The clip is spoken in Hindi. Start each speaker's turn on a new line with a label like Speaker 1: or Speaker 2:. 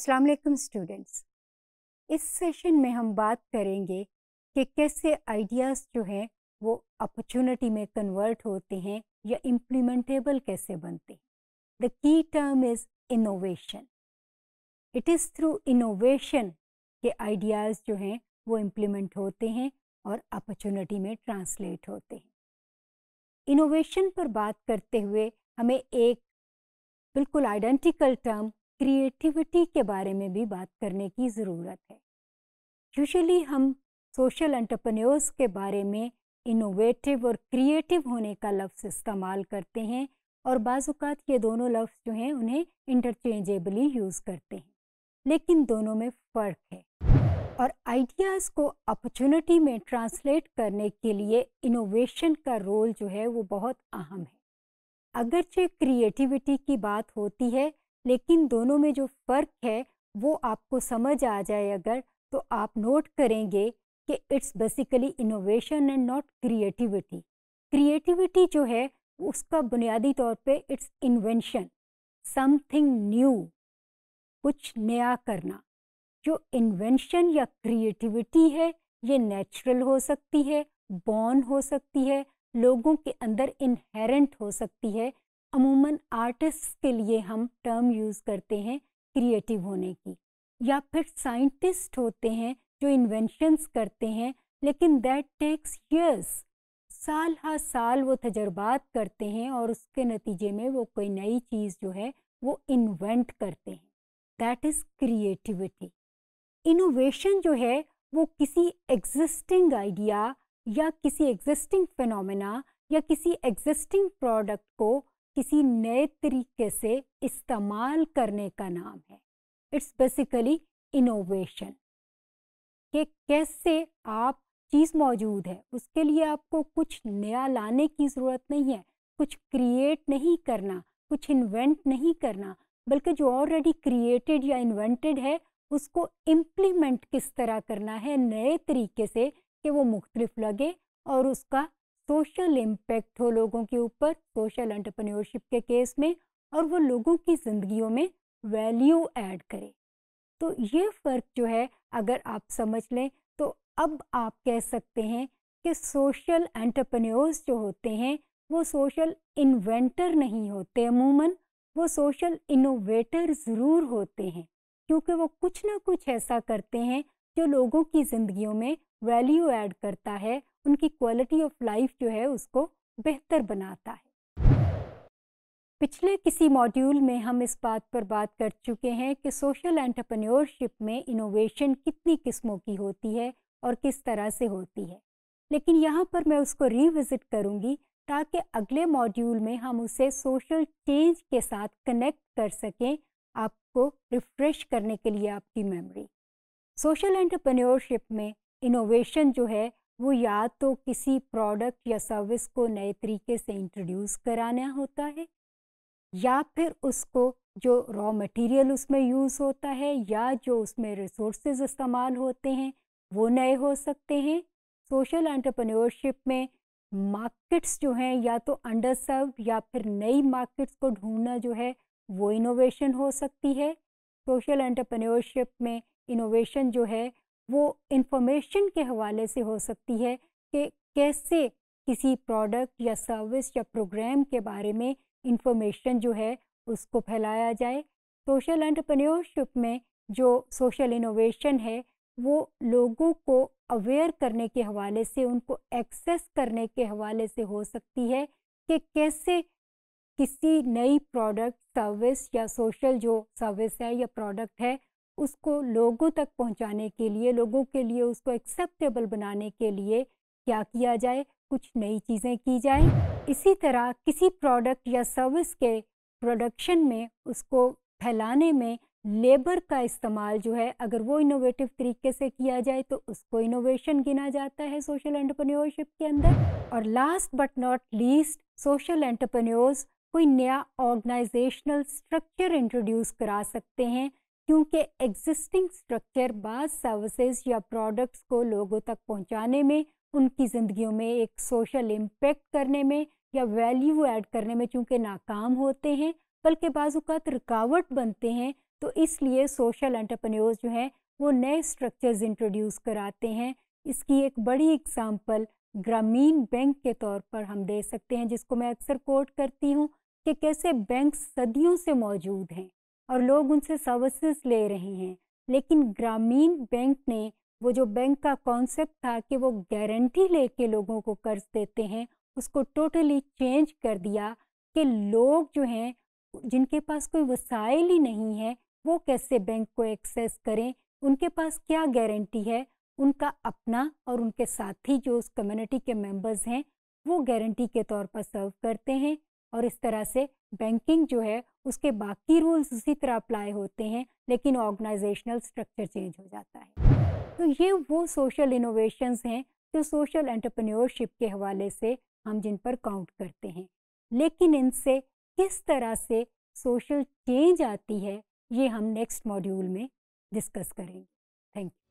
Speaker 1: अस्सलाम वालेकुम स्टूडेंट्स इस सेशन में हम बात करेंगे कि कैसे आइडियाज़ जो हैं वो अपॉर्चुनिटी में कन्वर्ट होते हैं या इम्प्लीमेंटेबल कैसे बनते हैं द की term is innovation it is through innovation के आइडियाज़ जो हैं वो इम्प्लीमेंट होते हैं और अपॉर्चुनिटी में ट्रांसलेट होते हैं इनोवेशन पर बात करते हुए हमें एक बिल्कुल आइडेंटिकल टर्म क्रिएटिविटी के बारे में भी बात करने की ज़रूरत है यूजली हम सोशल एंटरप्रेन्योर्स के बारे में इनोवेटिव और क्रिएटिव होने का लफ्ज़ इस्तेमाल करते हैं और बाज़ात ये दोनों लफ्ज़ जो हैं उन्हें इंटरचेंजेबली यूज़ करते हैं लेकिन दोनों में फ़र्क है और आइडियाज़ को अपॉर्चुनिटी में ट्रांसलेट करने के लिए इनोवेशन का रोल जो है वो बहुत अहम है अगरचे क्रिएटिविटी की बात होती है लेकिन दोनों में जो फ़र्क है वो आपको समझ आ जाए अगर तो आप नोट करेंगे कि it's basically innovation and not creativity creativity जो है उसका बुनियादी तौर पे इट्स इन्वेंशन समथिंग न्यू कुछ नया करना जो इन्वेंशन या क्रिएटिविटी है ये नेचुरल हो सकती है बॉर्न हो सकती है लोगों के अंदर इनहेरेंट हो सकती है अमूमन आर्टिस्ट के लिए हम टर्म यूज़ करते हैं क्रिएटिव होने की या फिर साइंटिस्ट होते हैं जो इन्वेंशंस करते हैं लेकिन दैट टेक्स ईयर्स साल हर साल वो तजर्बात करते हैं और उसके नतीजे में वो कोई नई चीज़ जो है वो इन्वेंट करते हैं दैट इज़ क्रिएटिविटी इनोवेशन जो है वो किसी एग्जिस्टिंग आइडिया या किसी एग्जिस्टिंग फिनोमेना या किसी एग्जिस्टिंग प्रोडक्ट को किसी नए तरीके से इस्तेमाल करने का नाम है इट्स बेसिकली इनोवेशन कि कैसे आप चीज़ मौजूद है उसके लिए आपको कुछ नया लाने की ज़रूरत नहीं है कुछ क्रिएट नहीं करना कुछ इन्वेंट नहीं करना बल्कि जो ऑलरेडी क्रिएटेड या इन्वेंटेड है उसको इम्प्लीमेंट किस तरह करना है नए तरीके से कि वो मुख्तलिफ लगे और उसका सोशल इम्पेक्ट हो लोगों के ऊपर सोशल एंटरप्रेन्योरशिप के केस में और वो लोगों की ज़िंदगियों में वैल्यू ऐड करे तो ये फ़र्क जो है अगर आप समझ लें तो अब आप कह सकते हैं कि सोशल एंटरप्रेन्योर्स जो होते हैं वो सोशल इन्वेंटर नहीं होते अमूमन वो सोशल इनोवेटर ज़रूर होते हैं क्योंकि वो कुछ ना कुछ ऐसा करते हैं जो लोगों की ज़िंदगियों में वैल्यू ऐड करता है उनकी क्वालिटी ऑफ लाइफ जो है उसको बेहतर बनाता है पिछले किसी मॉड्यूल में हम इस बात पर बात कर चुके हैं कि सोशल एंटरप्रेन्योरशिप में इनोवेशन कितनी किस्मों की होती है और किस तरह से होती है लेकिन यहाँ पर मैं उसको रिविज़िट करूँगी ताकि अगले मॉड्यूल में हम उसे सोशल चेंज के साथ कनेक्ट कर सकें आपको रिफ़्रेश करने के लिए आपकी मेमोरी सोशल एंटरप्रेन्योरशिप में इनोवेशन जो है वो या तो किसी प्रोडक्ट या सर्विस को नए तरीके से इंट्रोड्यूस कराना होता है या फिर उसको जो रॉ मटेरियल उसमें यूज़ होता है या जो उसमें रिसोर्स इस्तेमाल होते हैं वो नए हो सकते हैं सोशल एंटरप्रेन्योरशिप में मार्केट्स जो हैं या तो अंडर सर्व या फिर नई मार्केट्स को ढूंढना जो है वो इनोवेशन हो सकती है सोशल एंटरप्रेन्योरशिप में इनोवेशन जो है वो इंफॉर्मेशन के हवाले से हो सकती है कि कैसे किसी प्रोडक्ट या सर्विस या प्रोग्राम के बारे में इंफॉर्मेशन जो है उसको फैलाया जाए सोशल एंटरप्रेन्योरशिप में जो सोशल इनोवेशन है वो लोगों को अवेयर करने के हवाले से उनको एक्सेस करने के हवाले से हो सकती है कि कैसे किसी नई प्रोडक्ट सर्विस या सोशल जो सर्विस है या प्रोडक्ट है उसको लोगों तक पहुंचाने के लिए लोगों के लिए उसको एक्सेप्टेबल बनाने के लिए क्या किया जाए कुछ नई चीज़ें की जाए इसी तरह किसी प्रोडक्ट या सर्विस के प्रोडक्शन में उसको फैलाने में लेबर का इस्तेमाल जो है अगर वो इनोवेटिव तरीके से किया जाए तो उसको इनोवेशन गिना जाता है सोशल एंटरप्रेन्योरशिप के अंदर और last but not least social entrepreneurs कोई नया ऑर्गेनाइजेशनल स्ट्रक्चर इंट्रोड्यूस करा सकते हैं क्योंकि एग्जिस्टिंग स्ट्रक्चर बाज सर्विसेज या प्रोडक्ट्स को लोगों तक पहुंचाने में उनकी ज़िंदगियों में एक सोशल इम्पेक्ट करने में या वैल्यू ऐड करने में चूँकि नाकाम होते हैं बल्कि बाजूकात रुकावट बनते हैं तो इसलिए सोशल एंटरप्रेन्योर्स जो हैं वो नए स्ट्रक्चर्स इंट्रोड्यूस कराते हैं इसकी एक बड़ी एग्जांपल ग्रामीण बैंक के तौर पर हम दे सकते हैं जिसको मैं अक्सर कोट करती हूँ कि कैसे बैंक सदियों से मौजूद हैं और लोग उनसे सर्विसेज ले रहे हैं लेकिन ग्रामीण बैंक ने वो जो बैंक का कॉन्सेप्ट था कि वो गारंटी लेके लोगों को कर्ज देते हैं उसको टोटली चेंज कर दिया कि लोग जो हैं जिनके पास कोई वसाइल ही नहीं है वो कैसे बैंक को एक्सेस करें उनके पास क्या गारंटी है उनका अपना और उनके साथी जो उस कम्युनिटी के मेंबर्स हैं वो गारंटी के तौर पर सर्व करते हैं और इस तरह से बैंकिंग जो है उसके बाकी रूल्स उसी तरह अप्लाई होते हैं लेकिन ऑर्गेनाइजेशनल स्ट्रक्चर चेंज हो जाता है तो ये वो सोशल इनोवेशंस हैं जो सोशल एंटरप्रेन्योरशिप के हवाले से हम जिन पर काउंट करते हैं लेकिन इनसे किस तरह से सोशल चेंज आती है ये हम नेक्स्ट मॉड्यूल में डिस्कस करेंगे थैंक यू